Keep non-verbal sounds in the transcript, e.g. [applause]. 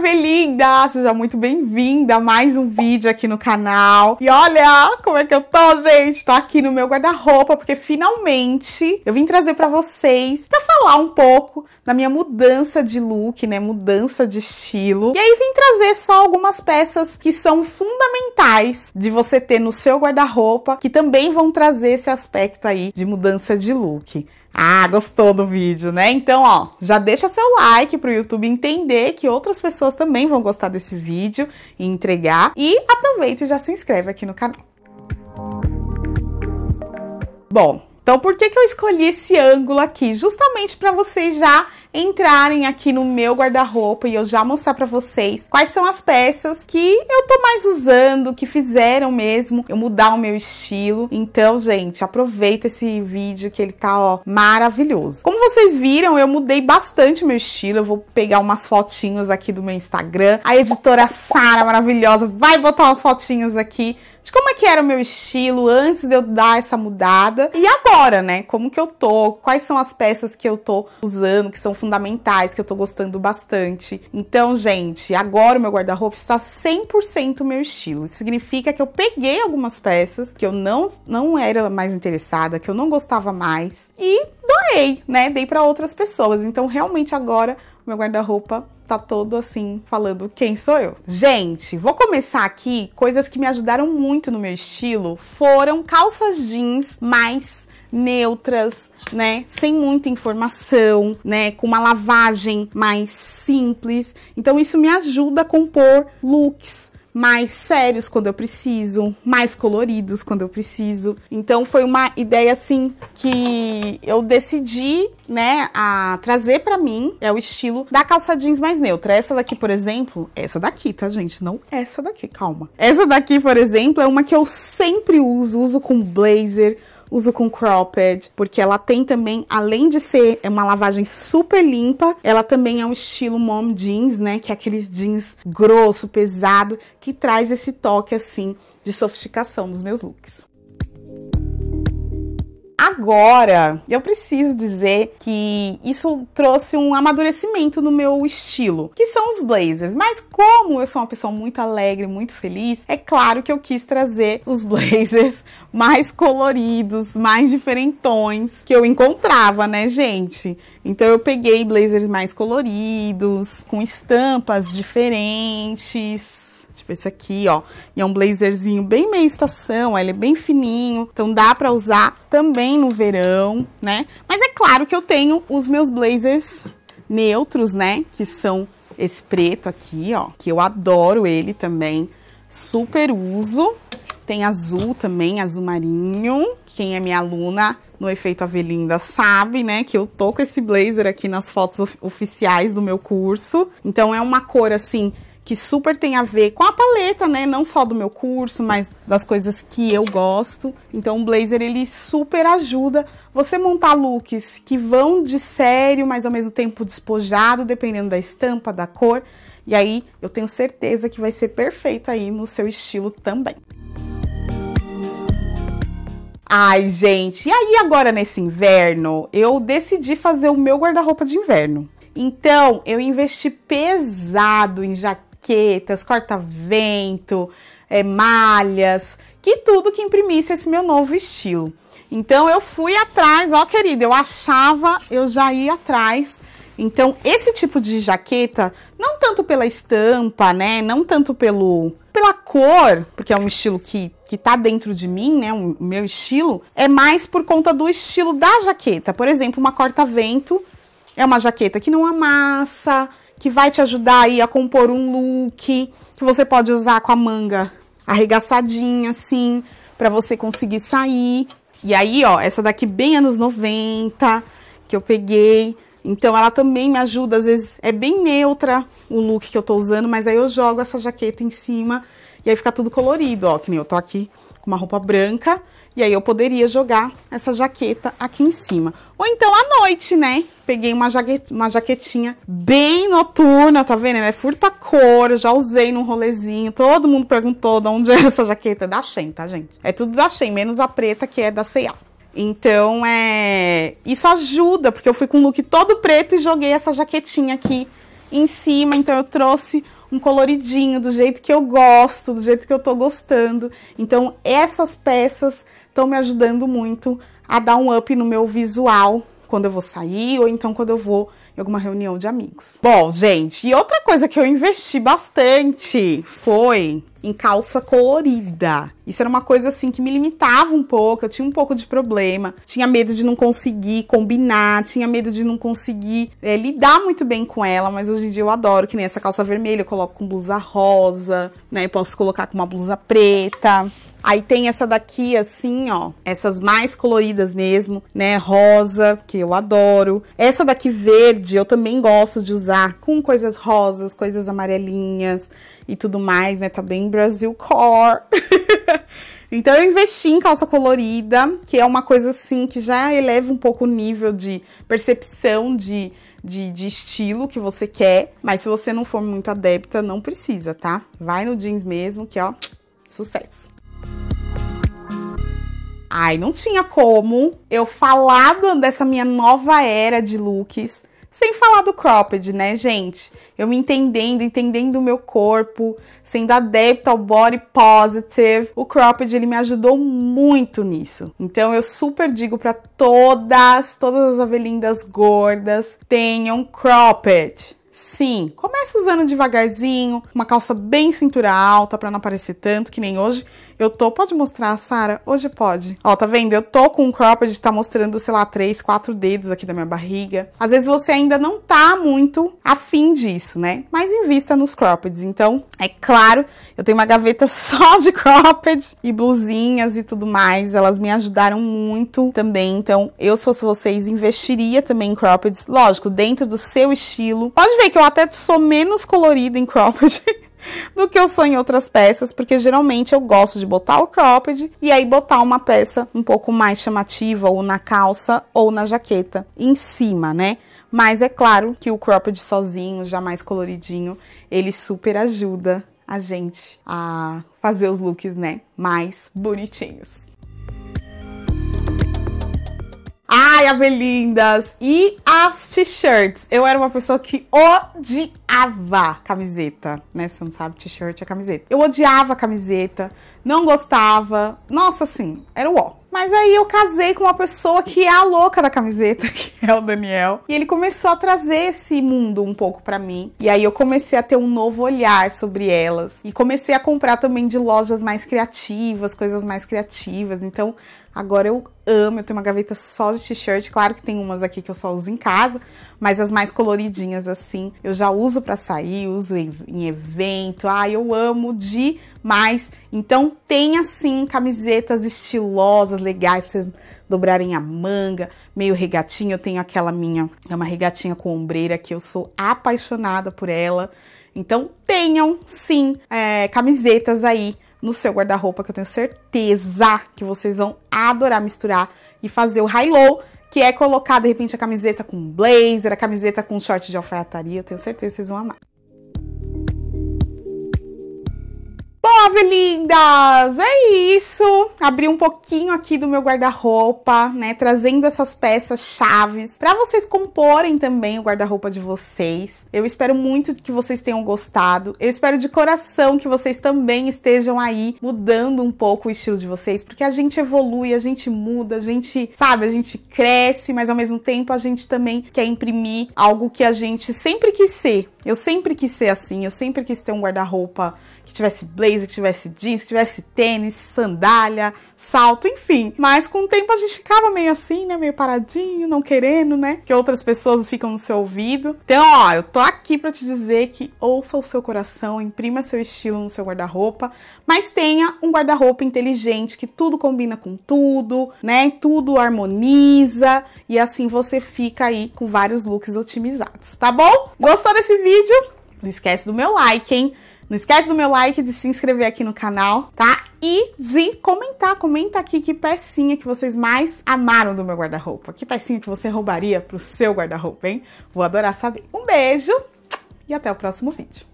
Carmelinda! Seja muito bem-vinda a mais um vídeo aqui no canal. E olha como é que eu tô, gente! Tô aqui no meu guarda-roupa, porque finalmente eu vim trazer para vocês para falar um pouco da minha mudança de look, né? Mudança de estilo. E aí vim trazer só algumas peças que são fundamentais de você ter no seu guarda-roupa, que também vão trazer esse aspecto aí de mudança de look. Ah, gostou do vídeo, né? Então, ó, já deixa seu like pro YouTube entender que outras pessoas também vão gostar desse vídeo e entregar. E aproveita e já se inscreve aqui no canal. Bom, então, por que, que eu escolhi esse ângulo aqui? Justamente para vocês já entrarem aqui no meu guarda-roupa e eu já mostrar para vocês quais são as peças que eu tô mais usando, que fizeram mesmo eu mudar o meu estilo. Então, gente, aproveita esse vídeo que ele tá, ó, maravilhoso. Como vocês viram, eu mudei bastante meu estilo. Eu vou pegar umas fotinhas aqui do meu Instagram. A editora Sara maravilhosa vai botar umas fotinhas aqui de como é que era o meu estilo antes de eu dar essa mudada e agora, né? Como que eu tô, quais são as peças que eu tô usando, que são fundamentais, que eu tô gostando bastante. Então, gente, agora o meu guarda-roupa está 100% meu estilo. Isso significa que eu peguei algumas peças que eu não, não era mais interessada, que eu não gostava mais e doei, né? Dei para outras pessoas. Então, realmente agora meu guarda-roupa tá todo assim, falando quem sou eu. Gente, vou começar aqui. Coisas que me ajudaram muito no meu estilo foram calças jeans mais neutras, né? Sem muita informação, né? Com uma lavagem mais simples. Então isso me ajuda a compor looks mais sérios quando eu preciso, mais coloridos quando eu preciso. Então foi uma ideia assim que eu decidi, né, a trazer para mim é o estilo da calça jeans mais neutra. Essa daqui, por exemplo, essa daqui, tá, gente? Não essa daqui, calma. Essa daqui, por exemplo, é uma que eu sempre uso, uso com blazer, uso com cropped, porque ela tem também, além de ser uma lavagem super limpa, ela também é um estilo mom jeans, né? Que é aqueles jeans grosso, pesado, que traz esse toque assim de sofisticação nos meus looks. Agora, eu preciso dizer que isso trouxe um amadurecimento no meu estilo, que são os blazers. Mas como eu sou uma pessoa muito alegre, muito feliz, é claro que eu quis trazer os [laughs] blazers mais coloridos, mais diferentões que eu encontrava, né, gente? Então eu peguei blazers mais coloridos, com estampas diferentes, Tipo esse aqui, ó. E é um blazerzinho bem meia estação, ó, ele é bem fininho. Então dá pra usar também no verão, né? Mas é claro que eu tenho os meus blazers neutros, né? Que são esse preto aqui, ó. Que eu adoro ele também. Super uso. Tem azul também, azul marinho. Quem é minha aluna no Efeito Avelinda sabe, né, que eu tô com esse blazer aqui nas fotos of oficiais do meu curso. Então, é uma cor, assim, que super tem a ver com a paleta, né? Não só do meu curso, mas das coisas que eu gosto. Então o blazer ele super ajuda você montar looks que vão de sério, mas ao mesmo tempo despojado, dependendo da estampa, da cor. E aí eu tenho certeza que vai ser perfeito aí no seu estilo também. Ai, gente, e aí agora nesse inverno, eu decidi fazer o meu guarda-roupa de inverno. Então, eu investi pesado em jaqueta Jaquetas, corta-vento, é, malhas, que tudo que imprimisse esse meu novo estilo. Então eu fui atrás, ó querida, eu achava, eu já ia atrás. Então esse tipo de jaqueta, não tanto pela estampa, né, não tanto pelo pela cor, porque é um estilo que que tá dentro de mim, né, o meu estilo, é mais por conta do estilo da jaqueta. Por exemplo, uma corta-vento é uma jaqueta que não amassa, que vai te ajudar aí a compor um look que você pode usar com a manga arregaçadinha, assim, para você conseguir sair. E aí, ó, essa daqui bem anos 90, que eu peguei. Então, ela também me ajuda, às vezes é bem neutra o look que eu tô usando, mas aí eu jogo essa jaqueta em cima e aí fica tudo colorido, ó, que nem eu tô aqui uma roupa branca, e aí eu poderia jogar essa jaqueta aqui em cima. Ou então à noite, né? Peguei uma, jaquet uma jaquetinha bem noturna, tá vendo? É furta-cor, já usei num rolezinho. Todo mundo perguntou de onde é [laughs] essa jaqueta. É da Shein, tá, gente? É tudo da Shein, menos a preta que é da C&A. Então, é... Isso ajuda, porque eu fui com um look todo preto e joguei essa jaquetinha aqui em cima. Então, eu trouxe um coloridinho, do jeito que eu gosto, do jeito que eu tô gostando. Então, essas peças estão me ajudando muito a dar um up no meu visual quando eu vou sair ou então quando eu vou em alguma reunião de amigos. Bom, gente, e outra coisa que eu investi bastante foi em calça colorida. Isso era uma coisa assim que me limitava um pouco, eu tinha um pouco de problema, tinha medo de não conseguir combinar, tinha medo de não conseguir é, lidar muito bem com ela, mas hoje em dia eu adoro, que nem essa calça vermelha, eu coloco com blusa rosa, né? Eu posso colocar com uma blusa preta. Aí tem essa daqui, assim, ó. Essas mais coloridas mesmo, né? Rosa, que eu adoro. Essa daqui verde, eu também gosto de usar com coisas rosas, coisas amarelinhas e tudo mais, né? Tá bem Brasil Core. [laughs] então eu investi em calça colorida, que é uma coisa assim que já eleva um pouco o nível de percepção de, de, de estilo que você quer. Mas se você não for muito adepta, não precisa, tá? Vai no jeans mesmo, que ó, sucesso. Ai, não tinha como eu falar dessa minha nova era de looks sem falar do cropped, né, gente? Eu me entendendo, entendendo o meu corpo, sendo adepta ao body positive. O cropped ele me ajudou muito nisso. Então eu super digo para todas, todas as avelindas gordas, tenham cropped. Sim, começa usando devagarzinho, uma calça bem cintura alta para não aparecer tanto que nem hoje. Eu tô, pode mostrar, Sara? Hoje pode. Ó, tá vendo? Eu tô com um cropped, tá mostrando, sei lá, três, quatro dedos aqui da minha barriga. Às vezes você ainda não tá muito afim disso, né? Mas invista nos croppeds. Então, é claro, eu tenho uma gaveta [laughs] só de cropped e blusinhas e tudo mais. Elas me ajudaram muito também. Então, eu, se fosse vocês, investiria também em croppeds. Lógico, dentro do seu estilo. Pode ver que eu até sou menos colorida em cropped [laughs] do que eu sou em outras peças, porque geralmente eu gosto de botar o cropped e aí botar uma peça um pouco mais chamativa ou na calça ou na jaqueta em cima, né? Mas é claro que o cropped sozinho, já mais coloridinho, ele super ajuda a gente a fazer os looks, né, mais bonitinhos. Ai, Avelindas! E as t-shirts. Eu era uma pessoa que odiava camiseta, né? Você não sabe, t-shirt é camiseta. Eu odiava camiseta, não gostava. Nossa, assim, era o ó. Mas aí eu casei com uma pessoa que é a louca da camiseta, [laughs] que é o Daniel. E ele começou a trazer esse mundo um pouco para mim. E aí eu comecei a ter um novo olhar sobre elas. E comecei a comprar também de lojas mais criativas, coisas mais criativas. Então, Agora eu amo, eu tenho uma gaveta só de t-shirt, claro que tem umas aqui que eu só uso em casa, mas as mais coloridinhas assim, eu já uso para sair, uso em, em evento. Ai, eu amo demais. Então tem assim camisetas estilosas, legais pra vocês dobrarem a manga, meio regatinha. Eu tenho aquela minha, é uma regatinha com ombreira que eu sou apaixonada por ela. Então tenham sim é, camisetas aí no seu guarda-roupa, que eu tenho certeza que vocês vão adorar misturar e fazer o high-low, que é colocar, de repente, a camiseta com blazer, a camiseta com short de alfaiataria. Eu tenho certeza que vocês vão amar. Bom, lindas, é isso! abrir um pouquinho aqui do meu guarda-roupa, né, trazendo essas peças chaves para vocês comporem também o guarda-roupa de vocês. Eu espero muito que vocês tenham gostado. Eu espero de coração que vocês também estejam aí mudando um pouco o estilo de vocês, porque a gente evolui, a gente muda, a gente, sabe, a gente cresce, mas ao mesmo tempo a gente também quer imprimir algo que a gente sempre quis ser. Eu sempre quis ser assim, eu sempre quis ter um guarda-roupa que tivesse blazer, que tivesse jeans, que tivesse tênis, sandália, salto, enfim. Mas com o tempo a gente ficava meio assim, né? Meio paradinho, não querendo, né? Que outras pessoas ficam no seu ouvido. Então, ó, eu tô aqui para te dizer que ouça o seu coração, imprima seu estilo no seu guarda-roupa, mas tenha um guarda-roupa inteligente que tudo combina com tudo, né? Tudo harmoniza e assim você fica aí com vários looks otimizados, tá bom? Gostou desse vídeo? Não esquece do meu like, hein? Não esquece do meu like, de se inscrever aqui no canal, tá? E de comentar, comenta aqui que pecinha que vocês mais amaram do meu guarda-roupa. Que pecinha que você roubaria pro seu guarda-roupa, hein? Vou adorar saber. Um beijo e até o próximo vídeo.